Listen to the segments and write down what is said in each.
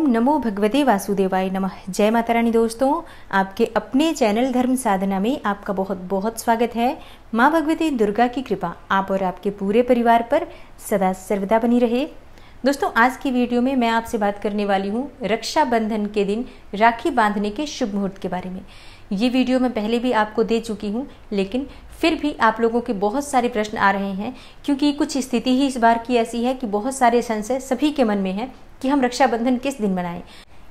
ओम नमो भगवते वासुदेवाय नमः जय माता रानी दोस्तों आपके अपने चैनल धर्म साधना में आपका बहुत बहुत स्वागत है माँ भगवती दुर्गा की कृपा आप और आपके पूरे परिवार पर सदा सर्वदा बनी रहे दोस्तों आज की वीडियो में मैं आपसे बात करने वाली हूँ रक्षाबंधन के दिन राखी बांधने के शुभ मुहूर्त के बारे में ये वीडियो मैं पहले भी आपको दे चुकी हूँ लेकिन फिर भी आप लोगों के बहुत सारे प्रश्न आ रहे हैं क्योंकि कुछ स्थिति ही इस बार की ऐसी है कि बहुत सारे संशय सभी के मन में है कि हम रक्षाबंधन किस दिन मनाएं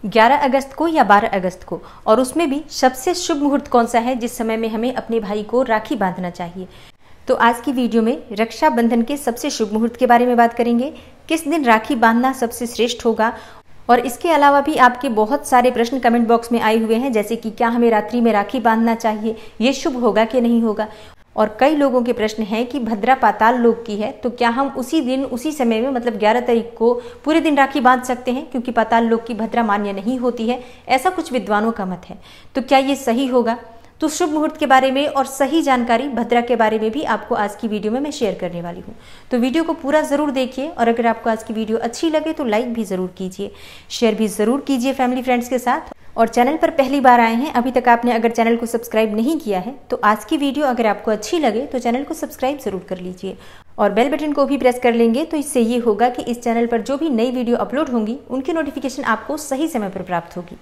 11 अगस्त को या 12 अगस्त को और उसमें भी सबसे शुभ मुहूर्त कौन सा है जिस समय में हमें अपने भाई को राखी बांधना चाहिए तो आज की वीडियो में रक्षाबंधन के सबसे शुभ मुहूर्त के बारे में बात करेंगे किस दिन राखी बांधना सबसे श्रेष्ठ होगा और इसके अलावा भी आपके बहुत सारे प्रश्न कमेंट बॉक्स में आए हुए हैं जैसे कि क्या हमें रात्रि में राखी बांधना चाहिए ये शुभ होगा कि नहीं होगा और कई लोगों के प्रश्न हैं कि भद्रा पाताल लोक की है तो क्या हम उसी दिन उसी समय में मतलब 11 तारीख को पूरे दिन राखी बांध सकते हैं क्योंकि पाताल लोक की भद्रा मान्य नहीं होती है ऐसा कुछ विद्वानों का मत है तो क्या ये सही होगा तो शुभ मुहूर्त के बारे में और सही जानकारी भद्रा के बारे में भी आपको आज की वीडियो में मैं शेयर करने वाली हूँ तो वीडियो को पूरा ज़रूर देखिए और अगर आपको आज की वीडियो अच्छी लगे तो लाइक भी ज़रूर कीजिए शेयर भी ज़रूर कीजिए फैमिली फ्रेंड्स के साथ और चैनल पर पहली बार आए हैं अभी तक आपने अगर चैनल को सब्सक्राइब नहीं किया है तो आज की वीडियो अगर आपको अच्छी लगे तो चैनल को सब्सक्राइब ज़रूर कर लीजिए और बेल बटन को भी प्रेस कर लेंगे तो इससे ये होगा कि इस चैनल पर जो भी नई वीडियो अपलोड होंगी उनकी नोटिफिकेशन आपको सही समय पर प्राप्त होगी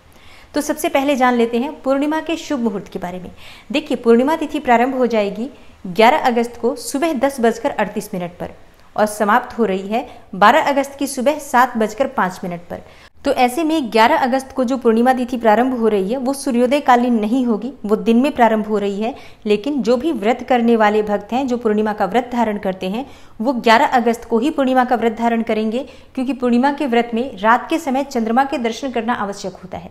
तो सबसे पहले जान लेते हैं पूर्णिमा के शुभ मुहूर्त के बारे में देखिए पूर्णिमा तिथि प्रारंभ हो जाएगी 11 अगस्त को सुबह दस बजकर अड़तीस मिनट पर और समाप्त हो रही है 12 अगस्त की सुबह सात बजकर पाँच मिनट पर तो ऐसे में 11 अगस्त को जो पूर्णिमा तिथि प्रारंभ हो रही है वो सूर्योदय कालीन नहीं होगी वो दिन में प्रारंभ हो रही है लेकिन जो भी व्रत करने वाले भक्त हैं जो पूर्णिमा का व्रत धारण करते हैं वो 11 अगस्त को ही पूर्णिमा का व्रत धारण करेंगे क्योंकि पूर्णिमा के व्रत में रात के समय चंद्रमा के दर्शन करना आवश्यक होता है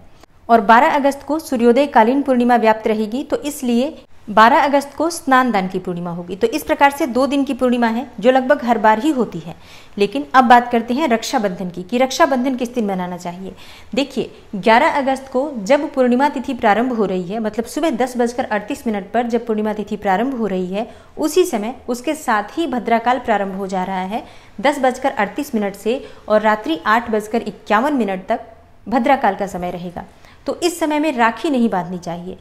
और 12 अगस्त को सूर्योदय कालीन पूर्णिमा व्याप्त रहेगी तो इसलिए 12 अगस्त को स्नान दान की पूर्णिमा होगी तो इस प्रकार से दो दिन की पूर्णिमा है जो लगभग हर बार ही होती है लेकिन अब बात करते हैं रक्षाबंधन की कि रक्षाबंधन किस दिन मनाना चाहिए देखिए 11 अगस्त को जब पूर्णिमा तिथि प्रारंभ हो रही है मतलब सुबह दस बजकर अड़तीस मिनट पर जब पूर्णिमा तिथि प्रारंभ हो रही है उसी समय उसके साथ ही भद्राकाल प्रारंभ हो जा रहा है दस बजकर अड़तीस मिनट से और रात्रि आठ बजकर इक्यावन मिनट तक भद्राकाल का समय रहेगा तो इस समय में राखी नहीं बांधनी चाहिए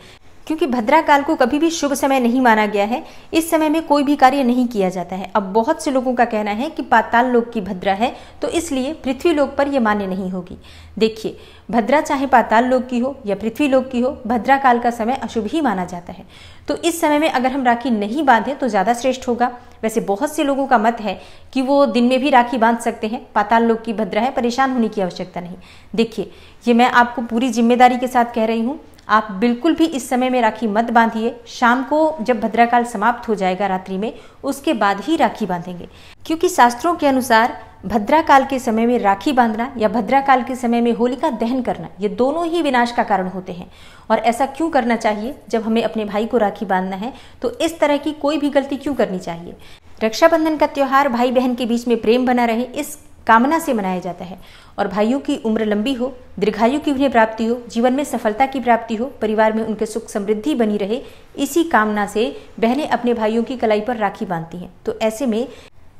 क्योंकि भद्रा काल को कभी भी शुभ समय नहीं माना गया है इस समय में कोई भी कार्य नहीं किया जाता है अब बहुत से लोगों का कहना है कि पाताल लोक की भद्रा है तो इसलिए पृथ्वी लोक पर यह मान्य नहीं होगी देखिए भद्रा चाहे पाताल लोक की हो या पृथ्वी लोक की हो भद्रा काल का समय अशुभ ही माना जाता है तो इस समय में अगर हम राखी नहीं बांधें तो ज़्यादा श्रेष्ठ होगा वैसे बहुत से लोगों का मत है कि वो दिन में भी राखी बांध सकते हैं पाताल लोक की भद्रा है परेशान होने की आवश्यकता नहीं देखिए ये मैं आपको पूरी जिम्मेदारी के साथ कह रही हूँ आप बिल्कुल भी इस समय में राखी मत बांधिए शाम को जब भद्राकाल समाप्त हो जाएगा रात्रि में उसके बाद ही राखी बांधेंगे क्योंकि शास्त्रों के अनुसार भद्राकाल के समय में राखी बांधना या भद्राकाल के समय में होलिका दहन करना ये दोनों ही विनाश का कारण होते हैं और ऐसा क्यों करना चाहिए जब हमें अपने भाई को राखी बांधना है तो इस तरह की कोई भी गलती क्यों करनी चाहिए रक्षाबंधन का त्यौहार भाई बहन के बीच में प्रेम बना रहे इस कामना से मनाया जाता है और भाइयों की उम्र लंबी हो दीर्घायु की उन्हें प्राप्ति हो जीवन में सफलता की प्राप्ति हो परिवार में उनके सुख समृद्धि बनी रहे इसी कामना से बहनें अपने भाइयों की कलाई पर राखी बांधती हैं तो ऐसे में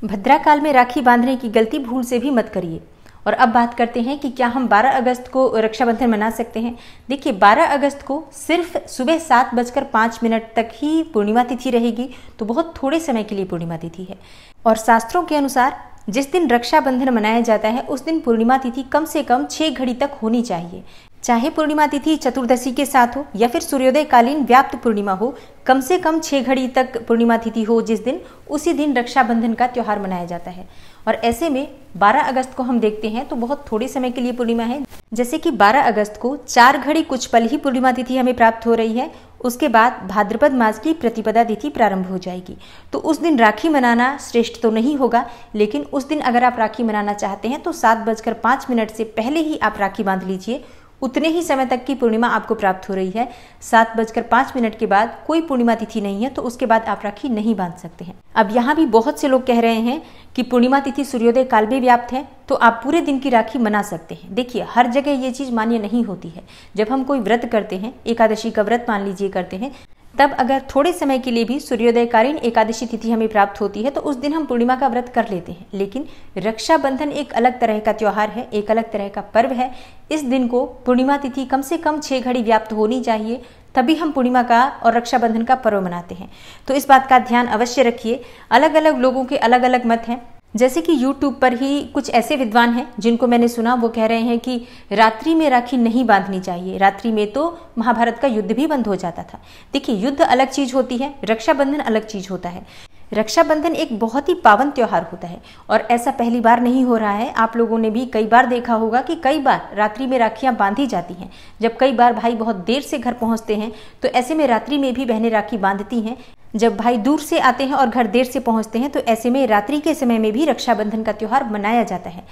भद्रा काल में राखी बांधने की गलती भूल से भी मत करिए और अब बात करते हैं कि क्या हम 12 अगस्त को रक्षाबंधन मना सकते हैं देखिए 12 अगस्त को सिर्फ सुबह सात बजकर पाँच मिनट तक ही पूर्णिमा तिथि रहेगी तो बहुत थोड़े समय के लिए पूर्णिमा तिथि है और शास्त्रों के अनुसार जिस दिन रक्षाबंधन मनाया जाता है उस दिन पूर्णिमा तिथि कम से कम छह घड़ी तक होनी चाहिए चाहे पूर्णिमा तिथि चतुर्दशी के साथ हो या फिर सूर्योदय कालीन व्याप्त पूर्णिमा हो कम से कम छह घड़ी तक पूर्णिमा तिथि हो जिस दिन उसी दिन रक्षाबंधन का त्यौहार मनाया जाता है और ऐसे में 12 अगस्त को हम देखते हैं तो बहुत थोड़े समय के लिए पूर्णिमा है जैसे कि 12 अगस्त को चार घड़ी कुछ पल ही पूर्णिमा तिथि हमें प्राप्त हो रही है उसके बाद भाद्रपद मास की प्रतिपदा तिथि प्रारंभ हो जाएगी तो उस दिन राखी मनाना श्रेष्ठ तो नहीं होगा लेकिन उस दिन अगर आप राखी मनाना चाहते हैं तो सात बजकर पाँच मिनट से पहले ही आप राखी बांध लीजिए उतने ही समय तक की पूर्णिमा आपको प्राप्त हो रही है सात बजकर पाँच मिनट के बाद कोई पूर्णिमा तिथि नहीं है तो उसके बाद आप राखी नहीं बांध सकते हैं अब यहाँ भी बहुत से लोग कह रहे हैं कि पूर्णिमा तिथि सूर्योदय काल भी व्याप्त है तो आप पूरे दिन की राखी मना सकते हैं देखिए हर जगह ये चीज़ मान्य नहीं होती है जब हम कोई व्रत करते हैं एकादशी का व्रत मान लीजिए करते हैं तब अगर थोड़े समय के लिए भी सूर्योदयकालीन एकादशी तिथि हमें प्राप्त होती है तो उस दिन हम पूर्णिमा का व्रत कर लेते हैं लेकिन रक्षाबंधन एक अलग तरह का त्यौहार है एक अलग तरह का पर्व है इस दिन को पूर्णिमा तिथि कम से कम छः घड़ी व्याप्त होनी चाहिए तभी हम पूर्णिमा का और रक्षाबंधन का पर्व मनाते हैं तो इस बात का ध्यान अवश्य रखिए अलग अलग लोगों के अलग अलग मत हैं जैसे कि YouTube पर ही कुछ ऐसे विद्वान हैं जिनको मैंने सुना वो कह रहे हैं कि रात्रि में राखी नहीं बांधनी चाहिए रात्रि में तो महाभारत का युद्ध भी बंद हो जाता था देखिए युद्ध अलग चीज होती है रक्षाबंधन अलग चीज होता है रक्षाबंधन एक बहुत ही पावन त्यौहार होता है और ऐसा पहली बार नहीं हो रहा है आप लोगों ने भी कई बार देखा होगा कि कई बार रात्रि में राखियां बांधी जाती हैं जब कई बार भाई बहुत देर से घर पहुंचते हैं तो ऐसे में रात्रि में भी बहनें राखी बांधती हैं जब भाई दूर से आते हैं और घर देर से पहुंचते हैं तो ऐसे में रात्रि के समय में भी रक्षाबंधन का त्यौहार मनाया जाता है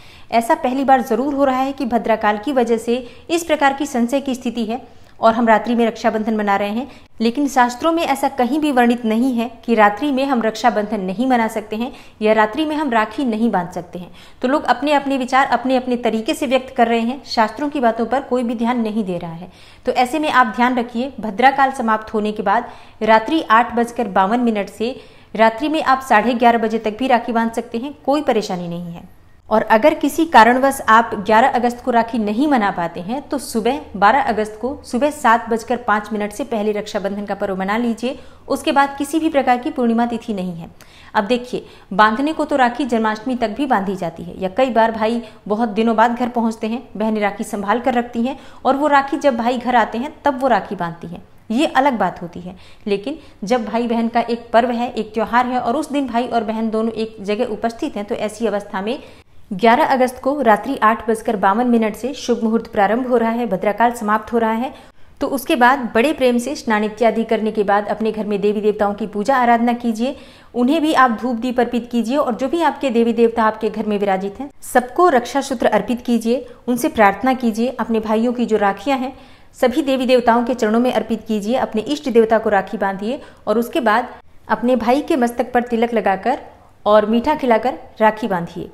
ऐसा पहली बार जरूर हो रहा है कि भद्राकाल की वजह से इस प्रकार की संशय की स्थिति है और हम रात्रि में रक्षाबंधन मना रहे हैं लेकिन शास्त्रों में ऐसा कहीं भी वर्णित नहीं है कि रात्रि में हम रक्षाबंधन नहीं मना सकते हैं या रात्रि में हम राखी नहीं बांध सकते हैं तो लोग अपने अपने विचार अपने अपने तरीके से व्यक्त कर रहे हैं शास्त्रों की बातों पर कोई भी ध्यान नहीं दे रहा है तो ऐसे में आप ध्यान रखिए भद्राकाल समाप्त होने के बाद रात्रि आठ बजकर बावन मिनट से रात्रि में आप साढ़े ग्यारह बजे तक भी राखी बांध सकते हैं कोई परेशानी नहीं है और अगर किसी कारणवश आप 11 अगस्त को राखी नहीं मना पाते हैं तो सुबह 12 अगस्त को सुबह सात बजकर पाँच मिनट से पहले रक्षाबंधन का पर्व मना लीजिए उसके बाद किसी भी प्रकार की पूर्णिमा तिथि नहीं है अब देखिए बांधने को तो राखी जन्माष्टमी तक भी बांधी जाती है या कई बार भाई बहुत दिनों बाद घर पहुंचते हैं बहनें राखी संभाल कर रखती हैं और वो राखी जब भाई घर आते हैं तब वो राखी बांधती हैं ये अलग बात होती है लेकिन जब भाई बहन का एक पर्व है एक त्यौहार है और उस दिन भाई और बहन दोनों एक जगह उपस्थित हैं तो ऐसी अवस्था में 11 अगस्त को रात्रि आठ बजकर बावन मिनट से शुभ मुहूर्त प्रारंभ हो रहा है भद्राकाल समाप्त हो रहा है तो उसके बाद बड़े प्रेम से स्नान इत्यादि करने के बाद अपने घर में देवी देवताओं की पूजा आराधना कीजिए उन्हें भी आप धूप दीप अर्पित कीजिए और जो भी आपके देवी देवता आपके घर में विराजित हैं सबको रक्षा सूत्र अर्पित कीजिए उनसे प्रार्थना कीजिए अपने भाइयों की जो राखियां हैं सभी देवी देवताओं के चरणों में अर्पित कीजिए अपने इष्ट देवता को राखी बांधिए और उसके बाद अपने भाई के मस्तक पर तिलक लगाकर और मीठा खिलाकर राखी बांधिए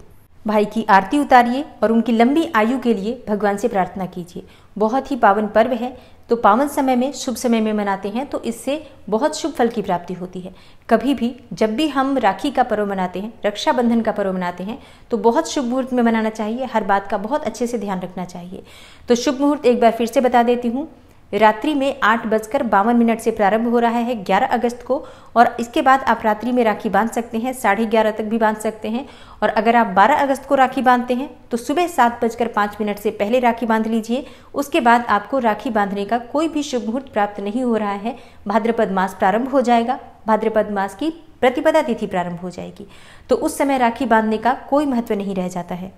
भाई की आरती उतारिए और उनकी लंबी आयु के लिए भगवान से प्रार्थना कीजिए बहुत ही पावन पर्व है तो पावन समय में शुभ समय में मनाते हैं तो इससे बहुत शुभ फल की प्राप्ति होती है कभी भी जब भी हम राखी का पर्व मनाते हैं रक्षाबंधन का पर्व मनाते हैं तो बहुत शुभ मुहूर्त में मनाना चाहिए हर बात का बहुत अच्छे से ध्यान रखना चाहिए तो शुभ मुहूर्त एक बार फिर से बता देती हूँ रात्रि में आठ बजकर बावन मिनट से प्रारंभ हो रहा है 11 अगस्त को और इसके बाद आप रात्रि में राखी बांध सकते हैं साढ़े ग्यारह तक भी बांध सकते हैं और अगर आप 12 अगस्त को राखी बांधते हैं तो सुबह सात बजकर पाँच मिनट से पहले राखी बांध लीजिए उसके बाद आपको राखी बांधने का कोई भी शुभ मुहूर्त प्राप्त नहीं हो रहा है भाद्रपद मास प्रारंभ हो जाएगा भाद्रपद मास की प्रतिपदा तिथि प्रारंभ हो जाएगी तो उस समय राखी बांधने का कोई महत्व नहीं रह जाता है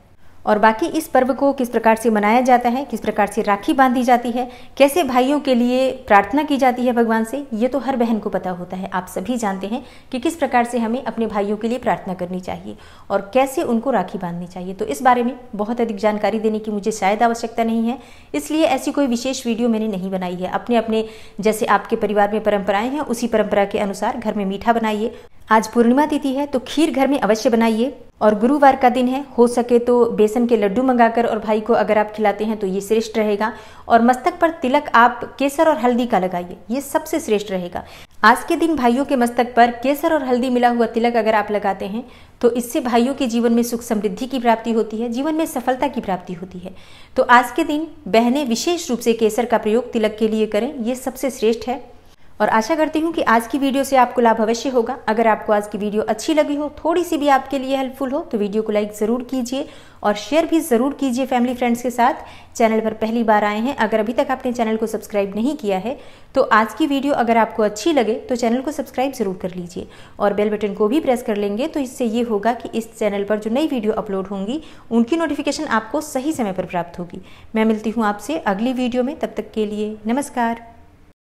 और बाकी इस पर्व को किस प्रकार से मनाया जाता है किस प्रकार से राखी बांधी जाती है कैसे भाइयों के लिए प्रार्थना की जाती है भगवान से ये तो हर बहन को पता होता है आप सभी जानते हैं कि किस प्रकार से हमें अपने भाइयों के लिए प्रार्थना करनी चाहिए और कैसे उनको राखी बांधनी चाहिए तो इस बारे में बहुत अधिक जानकारी देने की मुझे शायद आवश्यकता नहीं है इसलिए ऐसी कोई विशेष वीडियो मैंने नहीं बनाई है अपने अपने जैसे आपके परिवार में परंपराएं हैं उसी परंपरा के अनुसार घर में मीठा बनाइए आज पूर्णिमा तिथि है तो खीर घर में अवश्य बनाइए और गुरुवार का दिन है हो सके तो बेसन के लड्डू मंगाकर और भाई को अगर आप खिलाते हैं तो ये श्रेष्ठ रहेगा और मस्तक पर तिलक आप केसर और हल्दी का लगाइए ये सबसे श्रेष्ठ रहेगा आज के दिन भाइयों के मस्तक पर केसर और हल्दी मिला हुआ तिलक अगर आप लगाते हैं तो इससे भाइयों के जीवन में सुख समृद्धि की प्राप्ति होती है जीवन में सफलता की प्राप्ति होती है तो आज के दिन बहनें विशेष रूप से केसर का प्रयोग तिलक के लिए करें ये सबसे श्रेष्ठ है और आशा करती हूँ कि आज की वीडियो से आपको लाभ अवश्य होगा अगर आपको आज की वीडियो अच्छी लगी हो थोड़ी सी भी आपके लिए हेल्पफुल हो तो वीडियो को लाइक ज़रूर कीजिए और शेयर भी ज़रूर कीजिए फैमिली फ्रेंड्स के साथ चैनल पर पहली बार आए हैं अगर अभी तक आपने चैनल को सब्सक्राइब नहीं किया है तो आज की वीडियो अगर आपको अच्छी लगे तो चैनल को सब्सक्राइब ज़रूर कर लीजिए और बेल बटन को भी प्रेस कर लेंगे तो इससे ये होगा कि इस चैनल पर जो नई वीडियो अपलोड होंगी उनकी नोटिफिकेशन आपको सही समय पर प्राप्त होगी मैं मिलती हूँ आपसे अगली वीडियो में तब तक के लिए नमस्कार